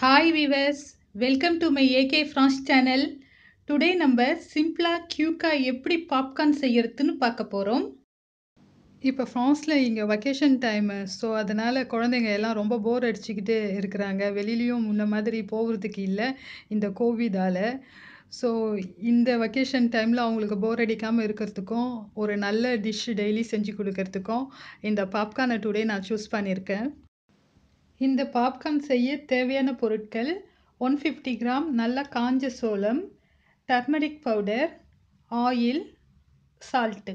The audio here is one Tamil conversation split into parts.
hi viewers welcome to my AK France channel today நம்ம சிம்பிளாக க்யூக்காக எப்படி பாப்கார்ன் செய்கிறதுன்னு பார்க்க போகிறோம் இப்போ ஃப்ரான்ஸில் இங்கே வெக்கேஷன் டைமு ஸோ அதனால் குழந்தைங்க எல்லாம் ரொம்ப போர் அடிச்சுக்கிட்டு இருக்கிறாங்க வெளியிலையும் முன்ன மாதிரி போகிறதுக்கு இல்லை இந்த கோவிடால் ஸோ இந்த வெக்கேஷன் டைமில் அவங்களுக்கு போர் அடிக்காமல் இருக்கிறதுக்கும் ஒரு நல்ல டிஷ்ஷு டெய்லி செஞ்சு கொடுக்கறதுக்கும் இந்த பாப்கார்னை டுடே நான் சூஸ் பண்ணியிருக்கேன் இந்த பாப்கார்ன் செய்ய தேவையான பொருட்கள் ஒன் ஃபிஃப்டி கிராம் நல்ல காஞ்ச சோளம் டர்மரிக் பவுடர் ஆயில் சால்ட்டு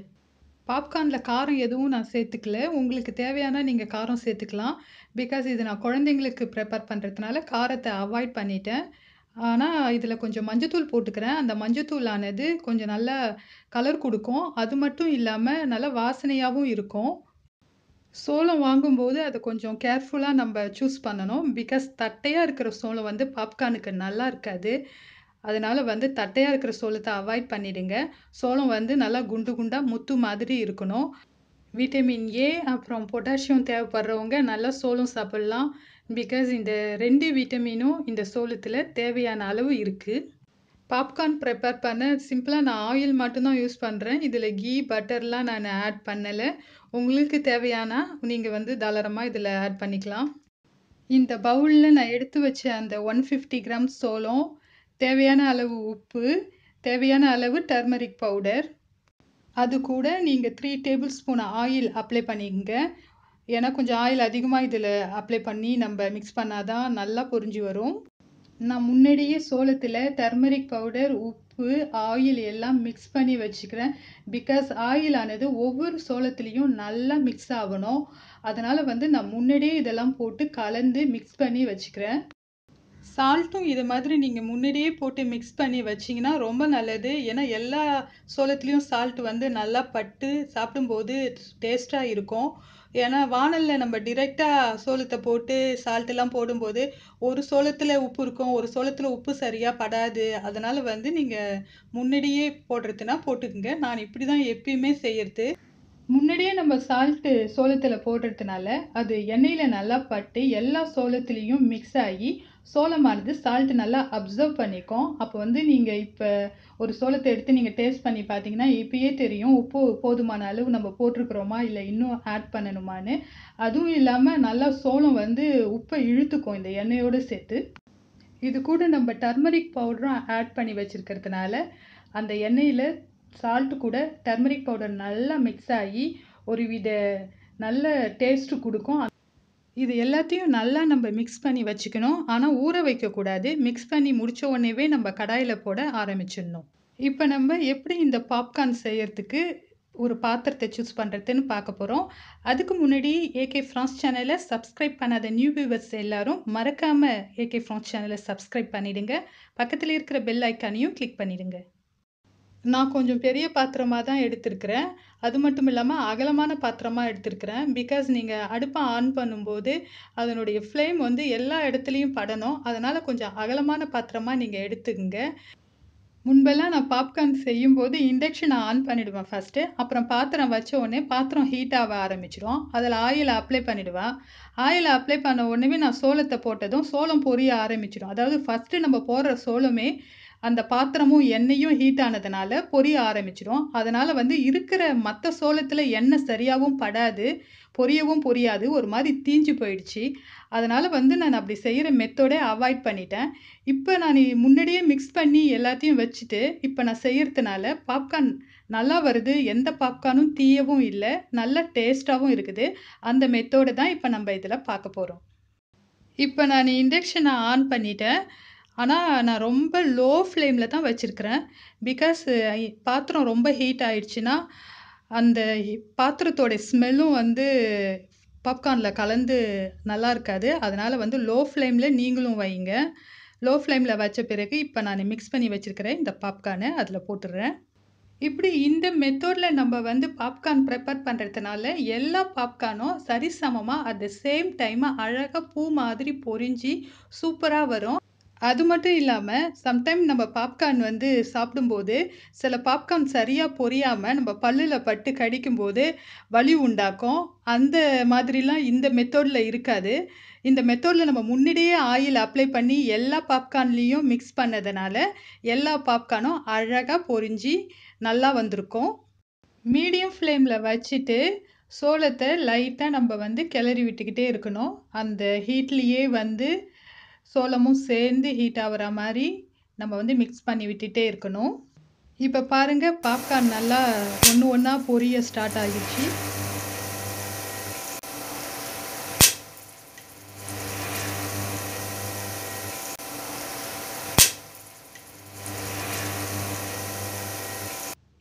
பாப்கார்னில் காரம் எதுவும் நான் சேர்த்துக்கல உங்களுக்கு தேவையான நீங்கள் காரம் சேர்த்துக்கலாம் பிகாஸ் இது நான் குழந்தைங்களுக்கு ப்ரிப்பேர் பண்ணுறதுனால காரத்தை அவாய்ட் பண்ணிட்டேன் ஆனால் இதில் கொஞ்சம் மஞ்சத்தூள் போட்டுக்கிறேன் அந்த ஆனது கொஞ்சம் நல்லா கலர் கொடுக்கும் அது மட்டும் இல்லாமல் நல்லா வாசனையாகவும் இருக்கும் சோளம் வாங்கும்போது அதை கொஞ்சம் கேர்ஃபுல்லாக நம்ம சூஸ் பண்ணணும் பிகாஸ் தட்டையாக இருக்கிற சோளம் வந்து பாப்கார்னுக்கு நல்லா இருக்காது அதனால் வந்து தட்டையாக இருக்கிற சோளத்தை அவாய்ட் பண்ணிடுங்க சோளம் வந்து நல்லா குண்டு குண்டாக முத்து மாதிரி இருக்கணும் விட்டமின் ஏ அப்புறம் பொட்டாசியம் தேவைப்படுறவங்க நல்லா சோளம் சாப்பிட்லாம் பிகாஸ் இந்த ரெண்டு விட்டமினும் இந்த சோளத்தில் தேவையான அளவு இருக்குது பாப்கார்ன் ப்ரிப்பேர் பண்ண சிம்பிளாக நான் ஆயில் மட்டும்தான் யூஸ் பண்ணுறேன் இதில் கீ பட்டர்லாம் நான் ஆட் பண்ணலை உங்களுக்கு தேவையானா நீங்கள் வந்து தாளரமாக இதில் ஆட் பண்ணிக்கலாம் இந்த பவுலில் நான் எடுத்து வச்ச அந்த ஒன் ஃபிஃப்டி கிராம் சோளம் தேவையான அளவு உப்பு தேவையான அளவு டர்மரிக் பவுடர் அது கூட நீங்கள் three tablespoon oil apply பண்ணிக்கங்க ஏன்னா கொஞ்சம் ஆயில் அதிகமாக இதில் அப்ளை பண்ணி நம்ம மிக்ஸ் பண்ணால் தான் நல்லா பொரிஞ்சு வரும் நான் முன்னாடியே சோளத்தில் டர்மரிக் பவுடர் உப்பு ஆயில் எல்லாம் மிக்ஸ் பண்ணி வச்சுக்கிறேன் பிகாஸ் ஆயிலானது ஒவ்வொரு சோளத்துலேயும் நல்லா மிக்ஸ் ஆகணும் அதனால் வந்து நான் முன்னாடியே இதெல்லாம் போட்டு கலந்து மிக்ஸ் பண்ணி வச்சுக்கிறேன் சால்ட்டும் இது மாதிரி நீங்கள் முன்னாடியே போட்டு மிக்ஸ் பண்ணி வச்சிங்கன்னா ரொம்ப நல்லது ஏன்னா எல்லா சோளத்துலேயும் சால்ட் வந்து நல்லா பட்டு சாப்பிடும்போது டேஸ்ட்டாக இருக்கும் ஏன்னா வாணலில் நம்ம டிரெக்டாக சோளத்தை போட்டு சால்ட்டெல்லாம் போடும்போது ஒரு சோளத்தில் உப்பு இருக்கும் ஒரு சோளத்தில் உப்பு சரியாக படாது அதனால் வந்து நீங்கள் முன்னாடியே போடுறதுனா போட்டுக்கோங்க நான் இப்படி தான் எப்பயுமே செய்யறது முன்னாடியே நம்ம சால்ட்டு சோளத்தில் போடுறதுனால அது எண்ணெயில் நல்லா பட்டு எல்லா சோளத்துலேயும் மிக்ஸ் ஆகி சோளமானது சால்ட் நல்லா அப்சர்வ் பண்ணிக்கும் அப்போ வந்து நீங்கள் இப்போ ஒரு சோளத்தை எடுத்து நீங்கள் டேஸ்ட் பண்ணி பார்த்தீங்கன்னா இப்போயே தெரியும் உப்பு போதுமான அளவு நம்ம போட்டிருக்கிறோமா இல்லை இன்னும் ஆட் பண்ணணுமான்னு அதுவும் இல்லாமல் நல்லா சோளம் வந்து உப்பை இழுத்துக்கும் இந்த எண்ணெயோடு சேர்த்து இது கூட நம்ம டர்மரிக் பவுடரும் ஆட் பண்ணி வச்சுருக்கிறதுனால அந்த எண்ணெயில் சால்ட்டு கூட டர்மரிக் பவுடர் நல்லா மிக்ஸ் ஆகி ஒரு வித நல்ல டேஸ்ட்டு கொடுக்கும் இது எல்லாத்தையும் நல்லா நம்ம மிக்ஸ் பண்ணி வச்சுக்கணும் ஆனால் ஊற வைக்கக்கூடாது மிக்ஸ் பண்ணி முடித்த உடனேவே நம்ம கடாயில் போட ஆரம்பிச்சிடணும் இப்போ நம்ம எப்படி இந்த பாப்கார்ன் செய்கிறதுக்கு ஒரு பாத்திரத்தை சூஸ் பண்ணுறதுன்னு பார்க்க போகிறோம் அதுக்கு முன்னாடி ஏகே ஃப்ரான்ஸ் சேனலை சப்ஸ்கிரைப் பண்ணாத நியூ வியூவர்ஸ் எல்லாரும் மறக்காமல் ஏகே ஃப்ரான்ஸ் சேனலை சப்ஸ்கிரைப் பண்ணிவிடுங்க பக்கத்தில் இருக்கிற பெல் ஐக்கானையும் கிளிக் பண்ணிவிடுங்க நான் கொஞ்சம் பெரிய பாத்திரமாக தான் எடுத்திருக்கிறேன் அது மட்டும் இல்லாமல் அகலமான பாத்திரமாக எடுத்திருக்கிறேன் பிகாஸ் நீங்கள் அடுப்பை ஆன் பண்ணும்போது அதனுடைய ஃப்ளேம் வந்து எல்லா இடத்துலையும் படணும் அதனால் கொஞ்சம் அகலமான பாத்திரமாக நீங்கள் எடுத்துக்கங்க முன்பெல்லாம் நான் பாப்கார்ன் செய்யும்போது இண்டக்ஷனை ஆன் பண்ணிவிடுவேன் ஃபஸ்ட்டு அப்புறம் பாத்திரம் வச்ச உடனே பாத்திரம் ஹீட் ஆக ஆரம்பிச்சிடும் அதில் ஆயில் அப்ளை பண்ணிவிடுவேன் ஆயில் அப்ளை பண்ண உடனே நான் சோளத்தை போட்டதும் சோளம் பொரிய ஆரம்பிச்சிடும் அதாவது ஃபஸ்ட்டு நம்ம போடுற சோளமே அந்த பாத்திரமும் எண்ணெயும் ஹீட் ஆனதுனால பொரிய ஆரம்பிச்சிடும் அதனால் வந்து இருக்கிற மற்ற சோளத்தில் எண்ணெய் சரியாகவும் படாது பொரியவும் பொரியாது ஒரு மாதிரி தீஞ்சு போயிடுச்சு அதனால் வந்து நான் அப்படி செய்கிற மெத்தோடே அவாய்ட் பண்ணிட்டேன் இப்போ நான் முன்னாடியே மிக்ஸ் பண்ணி எல்லாத்தையும் வச்சுட்டு இப்போ நான் செய்கிறதுனால பாப்கார்ன் நல்லா வருது எந்த பாப்கார்னும் தீயவும் இல்லை நல்ல டேஸ்ட்டாகவும் இருக்குது அந்த மெத்தோடு தான் இப்போ நம்ம இதில் பார்க்க போகிறோம் இப்போ நான் இண்டக்ஷனை ஆன் பண்ணிட்டேன் ஆனால் நான் ரொம்ப லோ ஃப்ளேமில் தான் வச்சுருக்குறேன் பிகாஸ் பாத்திரம் ரொம்ப ஹீட் ஆகிடுச்சின்னா அந்த பாத்திரத்தோடைய ஸ்மெல்லும் வந்து பாப்கார்னில் கலந்து நல்லா இருக்காது அதனால் வந்து லோ ஃப்ளேமில் நீங்களும் வைங்க லோ ஃப்ளேமில் வச்ச பிறகு இப்போ நான் மிக்ஸ் பண்ணி வச்சுருக்கிறேன் இந்த பாப்கார்னை அதில் போட்டுடுறேன் இப்படி இந்த மெத்தோடில் நம்ம வந்து பாப்கார்ன் ப்ரிப்பேர் பண்ணுறதுனால எல்லா பாப்கார்னும் சரிசமமாக அட் த சேம் டைமாக அழகாக பூ மாதிரி பொறிஞ்சி சூப்பராக வரும் அது மட்டும் இல்லாமல் சம்டைம் நம்ம பாப்கார்ன் வந்து சாப்பிடும்போது சில பாப்கார்ன் சரியாக பொரியாமல் நம்ம பல்லில் பட்டு கடிக்கும்போது வலி உண்டாக்கும் அந்த மாதிரிலாம் இந்த மெத்தோடில் இருக்காது இந்த மெத்தடில் நம்ம முன்னாடியே ஆயில் அப்ளை பண்ணி எல்லா பாப்கார்ன்லேயும் மிக்ஸ் பண்ணதுனால எல்லா பாப்கார்னும் அழகாக பொரிஞ்சு நல்லா வந்திருக்கும் மீடியம் ஃப்ளேமில் வச்சுட்டு சோளத்தை லைட்டாக நம்ம வந்து கிளறி விட்டுக்கிட்டே இருக்கணும் அந்த ஹீட்லேயே வந்து சோளமும் சேர்ந்து ஹீட் ஆகிற மாதிரி நம்ம வந்து மிக்ஸ் பண்ணி விட்டுட்டே இருக்கணும் இப்போ பாருங்கள் பாப்கார்ன் நல்லா ஒன்று ஒன்றா பொரிய ஸ்டார்ட் ஆகிடுச்சு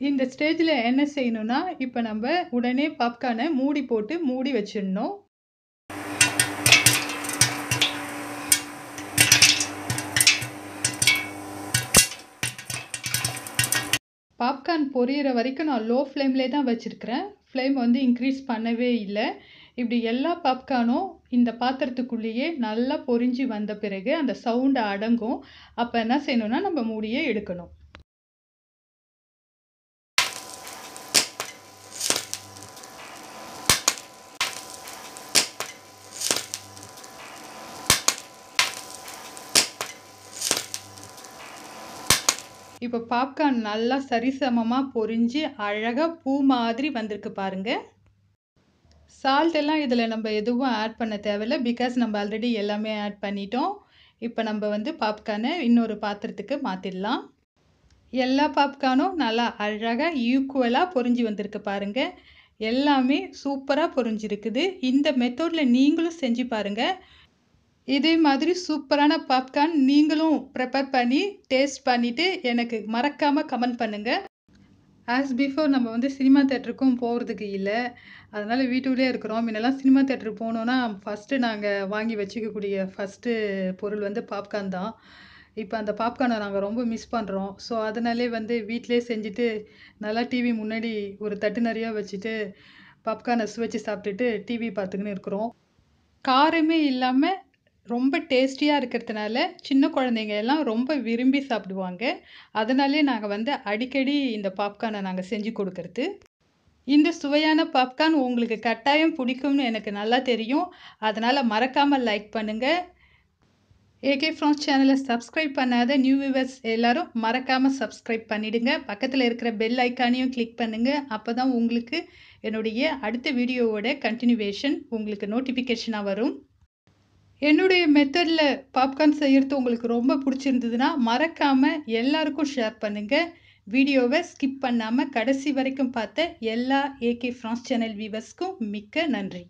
இந்த ஸ்டேஜில் என்ன செய்யணும்னா இப்போ நம்ம உடனே பாப்கார்னை மூடி போட்டு மூடி வச்சிடணும் பாப்கார்ன் பொரியிற வரைக்கும் நான் லோ ஃப்ளேம்லேயே தான் வச்சுருக்கிறேன் ஃப்ளேம் வந்து இன்க்ரீஸ் பண்ணவே இல்லை இப்படி எல்லா பாப்கார்னும் இந்த பாத்திரத்துக்குள்ளேயே நல்லா பொரிஞ்சு வந்த பிறகு அந்த சவுண்டு அடங்கும் அப்போ என்ன செய்யணும்னா நம்ம மூடியே எடுக்கணும் இப்போ பாப்கார்ன் நல்லா சரிசமமாக பொரிஞ்சு அழகாக பூ மாதிரி வந்திருக்கு பாருங்கள் சால்ட் எல்லாம் இதில் நம்ம எதுவும் ஆட் பண்ண தேவையில்லை பிகாஸ் நம்ம ஆல்ரெடி எல்லாமே ஆட் பண்ணிட்டோம் இப்போ நம்ம வந்து பாப்கார்னை இன்னொரு பாத்திரத்துக்கு மாற்றிடலாம் எல்லா பாப்கார்னும் நல்லா அழகாக ஈக்குவலாக பொரிஞ்சு வந்திருக்கு பாருங்கள் எல்லாமே சூப்பராக பொறிஞ்சிருக்குது இந்த மெத்தோடில் நீங்களும் செஞ்சு பாருங்கள் இதே மாதிரி சூப்பரான பாப்கார்ன் நீங்களும் ப்ரிப்பேர் பண்ணி டேஸ்ட் பண்ணிவிட்டு எனக்கு மறக்காமல் கமெண்ட் பண்ணுங்கள் ஆஸ் பிஃபோர் நம்ம வந்து சினிமா தேட்டருக்கும் போகிறதுக்கு இல்லை அதனால் வீட்டுக்குள்ளே இருக்கிறோம் முன்னெல்லாம் சினிமா தேட்டருக்கு போனோன்னா ஃபஸ்ட்டு நாங்கள் வாங்கி வச்சுக்கக்கூடிய ஃபஸ்ட்டு பொருள் வந்து பாப்கார்ன் தான் இப்போ அந்த பாப்கார்னை நாங்கள் ரொம்ப மிஸ் பண்ணுறோம் ஸோ அதனாலே வந்து வீட்டிலே செஞ்சுட்டு நல்லா டிவி முன்னாடி ஒரு தட்டு நிறையா வச்சுட்டு பாப்கார்னை சுவைச்சு சாப்பிட்டுட்டு டிவி பார்த்துக்கின்னு இருக்கிறோம் காரமே இல்லாமல் ரொம்ப டேஸ்டியாக இருக்கிறதுனால சின்ன குழந்தைங்க எல்லாம் ரொம்ப விரும்பி சாப்பிடுவாங்க அதனாலே நாங்கள் வந்து அடிக்கடி இந்த பாப்கார்னை நாங்கள் செஞ்சு கொடுக்கறது இந்த சுவையான பாப்கார்ன் உங்களுக்கு கட்டாயம் பிடிக்கும்னு எனக்கு நல்லா தெரியும் அதனால் மறக்காமல் லைக் பண்ணுங்கள் ஏகே ஃப்ரான்ஸ் சேனலை சப்ஸ்கிரைப் பண்ணாத நியூ வியூவர்ஸ் எல்லோரும் மறக்காமல் சப்ஸ்கிரைப் பண்ணிவிடுங்க பக்கத்தில் இருக்கிற பெல் ஐக்கானையும் கிளிக் பண்ணுங்கள் அப்போ தான் உங்களுக்கு என்னுடைய அடுத்த வீடியோவோட கண்டினியூவேஷன் உங்களுக்கு நோட்டிஃபிகேஷனாக வரும் என்னுடைய மெத்தடில் பாப்கார்ன் செய்கிறது உங்களுக்கு ரொம்ப பிடிச்சிருந்ததுன்னா மறக்காமல் எல்லாருக்கும் ஷேர் பண்ணுங்கள் வீடியோவை ஸ்கிப் பண்ணாமல் கடைசி வரைக்கும் பார்த்த எல்லா ஏகே ஃப்ரான்ஸ் சேனல் வியூவர்ஸ்க்கும் மிக்க நன்றி